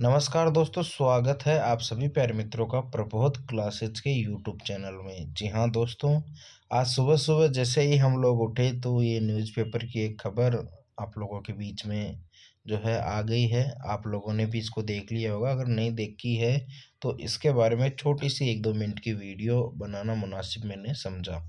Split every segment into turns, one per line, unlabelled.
नमस्कार दोस्तों स्वागत है आप सभी प्यार मित्रों का प्रबोध क्लासेज के यूट्यूब चैनल में जी हाँ दोस्तों आज सुबह सुबह जैसे ही हम लोग उठे तो ये न्यूज़पेपर की एक खबर आप लोगों के बीच में जो है आ गई है आप लोगों ने भी इसको देख लिया होगा अगर नहीं देखी है तो इसके बारे में छोटी सी एक दो मिनट की वीडियो बनाना मुनासिब मैंने समझा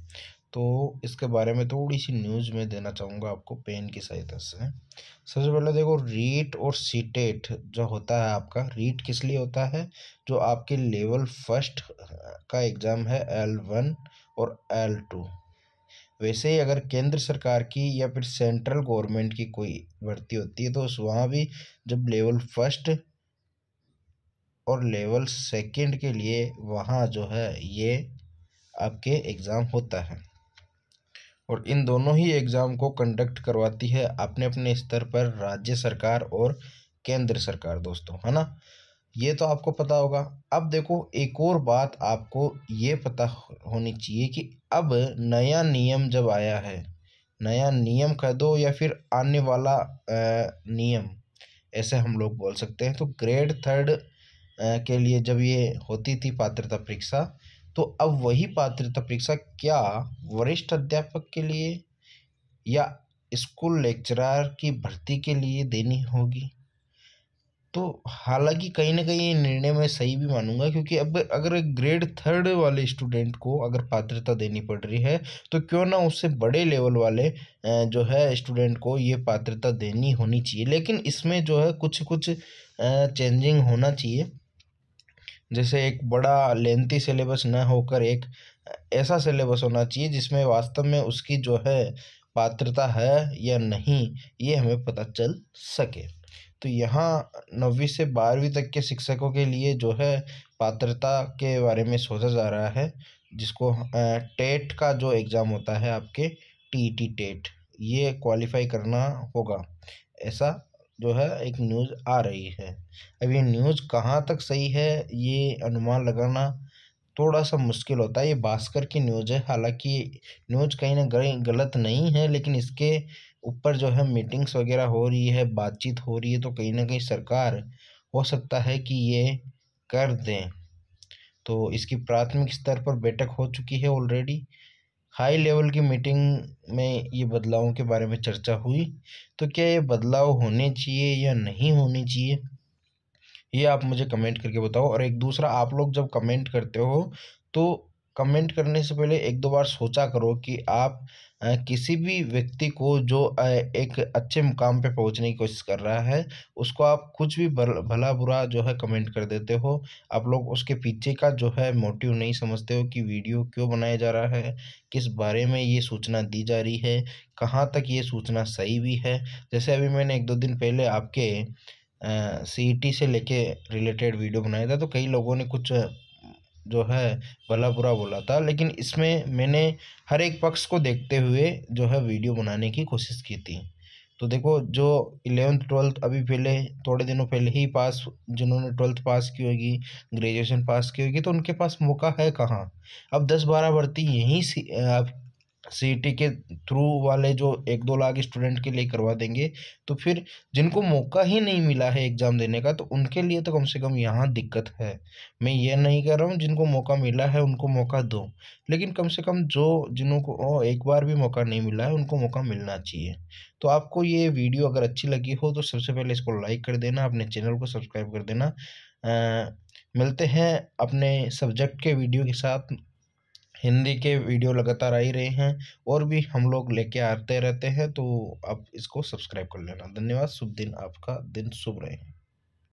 तो इसके बारे में थोड़ी सी न्यूज़ में देना चाहूँगा आपको पेन की सहायता से सबसे पहले देखो रीट और सीटेट जो होता है आपका रीट किस लिए होता है जो आपके लेवल फर्स्ट का एग्ज़ाम है एल वन और एल टू वैसे ही अगर केंद्र सरकार की या फिर सेंट्रल गवर्नमेंट की कोई भर्ती होती है तो उस वहाँ भी जब लेवल फर्स्ट और लेवल सेकंड के लिए वहाँ जो है ये आपके एग्ज़ाम होता है और इन दोनों ही एग्ज़ाम को कंडक्ट करवाती है अपने अपने स्तर पर राज्य सरकार और केंद्र सरकार दोस्तों है ना ये तो आपको पता होगा अब देखो एक और बात आपको ये पता होनी चाहिए कि अब नया नियम जब आया है नया नियम कह दो या फिर आने वाला नियम ऐसे हम लोग बोल सकते हैं तो ग्रेड थर्ड के लिए जब ये होती थी पात्रता परीक्षा तो अब वही पात्रता परीक्षा क्या वरिष्ठ अध्यापक के लिए या स्कूल लेक्चरार की भर्ती के लिए देनी होगी तो हालांकि कहीं ना कहीं ये निर्णय मैं सही भी मानूंगा क्योंकि अब अगर ग्रेड थर्ड वाले स्टूडेंट को अगर पात्रता देनी पड़ रही है तो क्यों ना उससे बड़े लेवल वाले जो है स्टूडेंट को ये पात्रता देनी होनी चाहिए लेकिन इसमें जो है कुछ कुछ चेंजिंग होना चाहिए जैसे एक बड़ा लेंथी सिलेबस न होकर एक ऐसा सिलेबस होना चाहिए जिसमें वास्तव में उसकी जो है पात्रता है या नहीं ये हमें पता चल सके तो यहाँ नौवीं से बारहवीं तक के शिक्षकों के लिए जो है पात्रता के बारे में सोचा जा रहा है जिसको टेट का जो एग्ज़ाम होता है आपके टी टी टेट ये क्वालिफाई करना होगा ऐसा जो है एक न्यूज़ आ रही है अब ये न्यूज़ कहाँ तक सही है ये अनुमान लगाना थोड़ा सा मुश्किल होता है ये भास्कर की न्यूज़ है हालांकि न्यूज़ कहीं ना कहीं गलत नहीं है लेकिन इसके ऊपर जो है मीटिंग्स वगैरह हो रही है बातचीत हो रही है तो कहीं ना कहीं सरकार हो सकता है कि ये कर दें तो इसकी प्राथमिक स्तर पर बैठक हो चुकी है ऑलरेडी हाई लेवल की मीटिंग में ये बदलावों के बारे में चर्चा हुई तो क्या ये बदलाव होने चाहिए या नहीं होने चाहिए ये आप मुझे कमेंट करके बताओ और एक दूसरा आप लोग जब कमेंट करते हो तो कमेंट करने से पहले एक दो बार सोचा करो कि आप किसी भी व्यक्ति को जो एक अच्छे मुकाम पे पहुंचने की कोशिश कर रहा है उसको आप कुछ भी भला बुरा जो है कमेंट कर देते हो आप लोग उसके पीछे का जो है मोटिव नहीं समझते हो कि वीडियो क्यों बनाया जा रहा है किस बारे में ये सूचना दी जा रही है कहाँ तक ये सूचना सही भी है जैसे अभी मैंने एक दो दिन पहले आपके सी से लेके रिलेटेड वीडियो बनाया था तो कई लोगों ने कुछ जो है भला बुरा बोला था लेकिन इसमें मैंने हर एक पक्ष को देखते हुए जो है वीडियो बनाने की कोशिश की थी तो देखो जो इलेवेंथ ट्वेल्थ अभी पहले थोड़े दिनों पहले ही पास जिन्होंने ट्वेल्थ पास की होगी ग्रेजुएशन पास की होगी तो उनके पास मौका है कहाँ अब दस बारह भर्ती यहीं आप सी e के थ्रू वाले जो एक दो लाख स्टूडेंट के लिए करवा देंगे तो फिर जिनको मौका ही नहीं मिला है एग्ज़ाम देने का तो उनके लिए तो कम से कम यहाँ दिक्कत है मैं ये नहीं कर रहा हूँ जिनको मौका मिला है उनको मौका दो लेकिन कम से कम जो जिनको एक बार भी मौका नहीं मिला है उनको मौका मिलना चाहिए तो आपको ये वीडियो अगर अच्छी लगी हो तो सबसे पहले इसको लाइक कर देना अपने चैनल को सब्सक्राइब कर देना आ, मिलते हैं अपने सब्जेक्ट के वीडियो के साथ हिंदी के वीडियो लगातार आ ही रहे हैं और भी हम लोग लेके आते रहते हैं तो आप इसको सब्सक्राइब कर लेना धन्यवाद शुभ दिन आपका दिन शुभ रहे